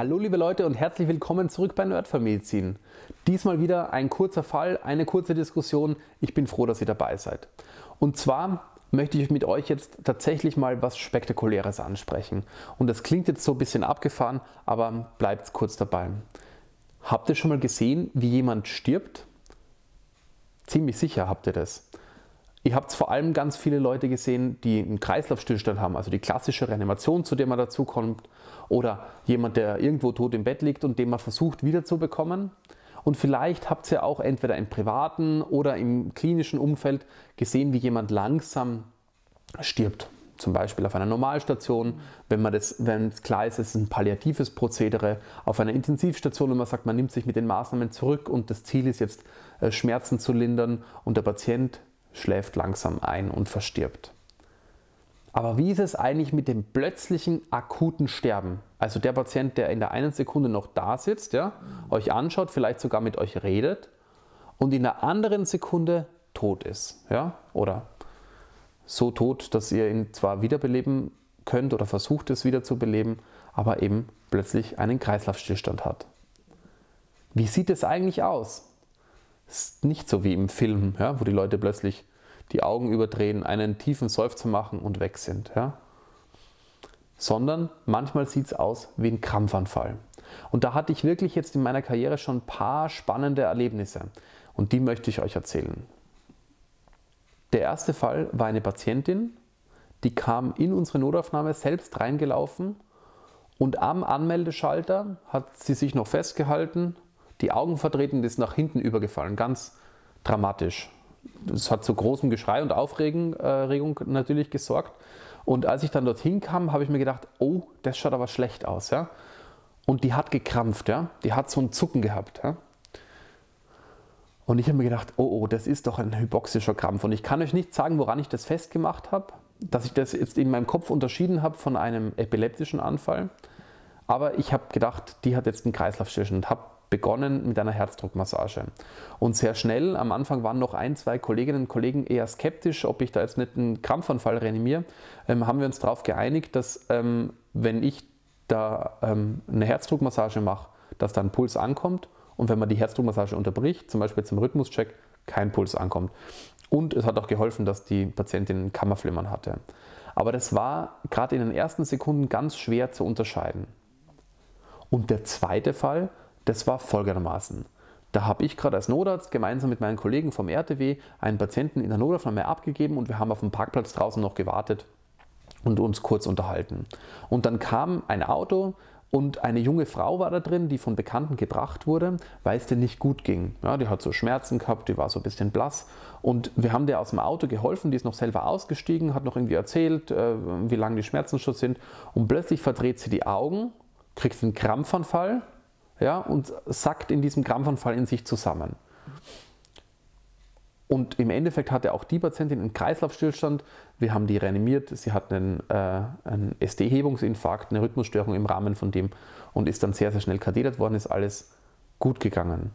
Hallo liebe Leute und herzlich willkommen zurück bei Nerdfamilizin. Diesmal wieder ein kurzer Fall, eine kurze Diskussion. Ich bin froh, dass ihr dabei seid. Und zwar möchte ich mit euch jetzt tatsächlich mal was Spektakuläres ansprechen. Und das klingt jetzt so ein bisschen abgefahren, aber bleibt kurz dabei. Habt ihr schon mal gesehen, wie jemand stirbt? Ziemlich sicher habt ihr das. Ihr habt vor allem ganz viele Leute gesehen, die einen Kreislaufstillstand haben, also die klassische Reanimation, zu der man dazukommt, oder jemand, der irgendwo tot im Bett liegt und den man versucht wiederzubekommen. Und vielleicht habt ihr auch entweder im privaten oder im klinischen Umfeld gesehen, wie jemand langsam stirbt. Zum Beispiel auf einer Normalstation, wenn man das, wenn es klar ist, es ist ein palliatives Prozedere, auf einer Intensivstation wenn man sagt, man nimmt sich mit den Maßnahmen zurück und das Ziel ist jetzt äh, Schmerzen zu lindern und der Patient schläft langsam ein und verstirbt. Aber wie ist es eigentlich mit dem plötzlichen akuten Sterben? Also der Patient, der in der einen Sekunde noch da sitzt, ja, euch anschaut, vielleicht sogar mit euch redet und in der anderen Sekunde tot ist, ja, oder so tot, dass ihr ihn zwar wiederbeleben könnt oder versucht es wiederzubeleben, aber eben plötzlich einen Kreislaufstillstand hat. Wie sieht es eigentlich aus? ist nicht so wie im Film, ja, wo die Leute plötzlich die Augen überdrehen, einen tiefen Seufzer machen und weg sind. Ja. Sondern manchmal sieht es aus wie ein Krampfanfall. Und da hatte ich wirklich jetzt in meiner Karriere schon ein paar spannende Erlebnisse. Und die möchte ich euch erzählen. Der erste Fall war eine Patientin, die kam in unsere Notaufnahme selbst reingelaufen und am Anmeldeschalter hat sie sich noch festgehalten die Augen verdreht und ist nach hinten übergefallen. Ganz dramatisch. Das hat zu großem Geschrei und Aufregung äh, natürlich gesorgt. Und als ich dann dorthin kam, habe ich mir gedacht, oh, das schaut aber schlecht aus. Ja? Und die hat gekrampft, ja? die hat so einen Zucken gehabt. Ja? Und ich habe mir gedacht, oh, oh, das ist doch ein hypoxischer Krampf. Und ich kann euch nicht sagen, woran ich das festgemacht habe, dass ich das jetzt in meinem Kopf unterschieden habe von einem epileptischen Anfall. Aber ich habe gedacht, die hat jetzt einen Kreislaufstillstand und habe begonnen mit einer Herzdruckmassage. Und sehr schnell, am Anfang waren noch ein, zwei Kolleginnen und Kollegen eher skeptisch, ob ich da jetzt nicht einen Krampfanfall reanimiere, ähm, haben wir uns darauf geeinigt, dass ähm, wenn ich da ähm, eine Herzdruckmassage mache, dass dann Puls ankommt und wenn man die Herzdruckmassage unterbricht, zum Beispiel zum Rhythmuscheck, kein Puls ankommt. Und es hat auch geholfen, dass die Patientin ein Kammerflimmern hatte. Aber das war gerade in den ersten Sekunden ganz schwer zu unterscheiden. Und der zweite Fall das war folgendermaßen. Da habe ich gerade als Notarzt gemeinsam mit meinen Kollegen vom RTW einen Patienten in der Notaufnahme abgegeben und wir haben auf dem Parkplatz draußen noch gewartet und uns kurz unterhalten. Und dann kam ein Auto und eine junge Frau war da drin, die von Bekannten gebracht wurde, weil es dir nicht gut ging. Ja, die hat so Schmerzen gehabt, die war so ein bisschen blass. Und wir haben der aus dem Auto geholfen, die ist noch selber ausgestiegen, hat noch irgendwie erzählt, äh, wie lange die Schmerzen schon sind. Und plötzlich verdreht sie die Augen, kriegt einen Krampfanfall ja, und sackt in diesem Krampfanfall in sich zusammen. Und im Endeffekt hatte auch die Patientin einen Kreislaufstillstand. Wir haben die reanimiert. Sie hat einen, äh, einen SD-Hebungsinfarkt, eine Rhythmusstörung im Rahmen von dem und ist dann sehr, sehr schnell kathetert worden. Ist alles gut gegangen.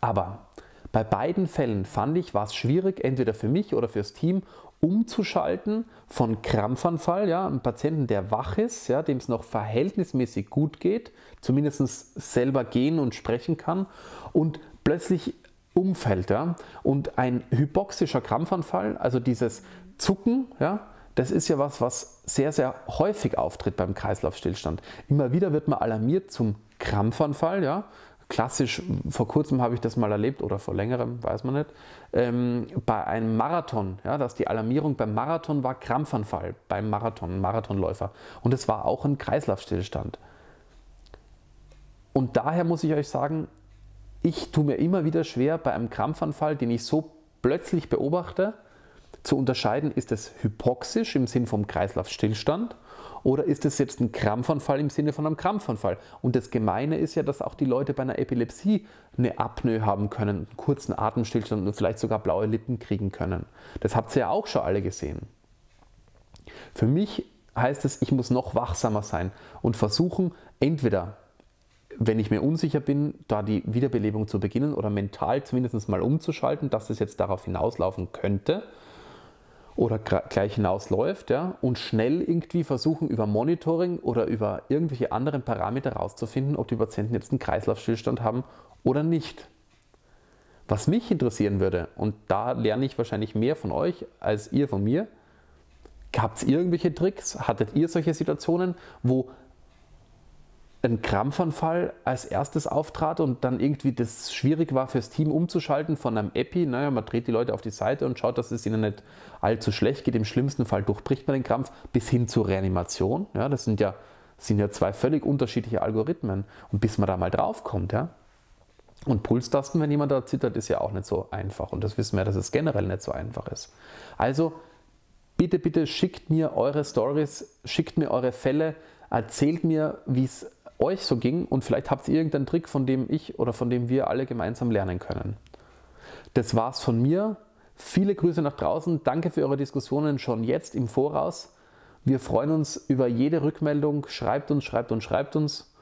Aber bei beiden Fällen fand ich, war es schwierig, entweder für mich oder fürs Team, umzuschalten von Krampfanfall, ja, einem Patienten, der wach ist, ja, dem es noch verhältnismäßig gut geht, zumindest selber gehen und sprechen kann und plötzlich umfällt. Ja. Und ein hypoxischer Krampfanfall, also dieses Zucken, ja, das ist ja was, was sehr, sehr häufig auftritt beim Kreislaufstillstand. Immer wieder wird man alarmiert zum Krampfanfall, ja, klassisch, vor kurzem habe ich das mal erlebt oder vor längerem, weiß man nicht, ähm, bei einem Marathon, ja, dass die Alarmierung beim Marathon war Krampfanfall beim Marathon, Marathonläufer. Und es war auch ein Kreislaufstillstand. Und daher muss ich euch sagen, ich tue mir immer wieder schwer bei einem Krampfanfall, den ich so plötzlich beobachte, zu unterscheiden, ist es hypoxisch im Sinn vom Kreislaufstillstand oder ist es jetzt ein Krampfanfall im Sinne von einem Krampfanfall? Und das Gemeine ist ja, dass auch die Leute bei einer Epilepsie eine Apnoe haben können, einen kurzen Atemstillstand und vielleicht sogar blaue Lippen kriegen können. Das habt ihr ja auch schon alle gesehen. Für mich heißt es, ich muss noch wachsamer sein und versuchen, entweder wenn ich mir unsicher bin, da die Wiederbelebung zu beginnen oder mental zumindest mal umzuschalten, dass es jetzt darauf hinauslaufen könnte oder gleich hinausläuft ja, und schnell irgendwie versuchen, über Monitoring oder über irgendwelche anderen Parameter herauszufinden, ob die Patienten jetzt einen Kreislaufstillstand haben oder nicht. Was mich interessieren würde, und da lerne ich wahrscheinlich mehr von euch als ihr von mir, gab es irgendwelche Tricks? Hattet ihr solche Situationen, wo ein Krampfanfall als erstes auftrat und dann irgendwie das schwierig war fürs Team umzuschalten von einem Epi. Naja, man dreht die Leute auf die Seite und schaut, dass es ihnen nicht allzu schlecht geht. Im schlimmsten Fall durchbricht man den Krampf bis hin zur Reanimation. Ja, das sind ja, sind ja zwei völlig unterschiedliche Algorithmen. Und bis man da mal draufkommt, ja. Und Pulstasten, wenn jemand da zittert, ist ja auch nicht so einfach. Und das wissen wir, dass es generell nicht so einfach ist. Also bitte, bitte schickt mir eure Stories, schickt mir eure Fälle, erzählt mir, wie es euch so ging und vielleicht habt ihr irgendeinen Trick, von dem ich oder von dem wir alle gemeinsam lernen können. Das war's von mir. Viele Grüße nach draußen. Danke für eure Diskussionen schon jetzt im Voraus. Wir freuen uns über jede Rückmeldung. Schreibt uns, schreibt uns, schreibt uns.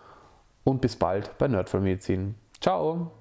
Und bis bald bei Nerdfallmedizin. Ciao!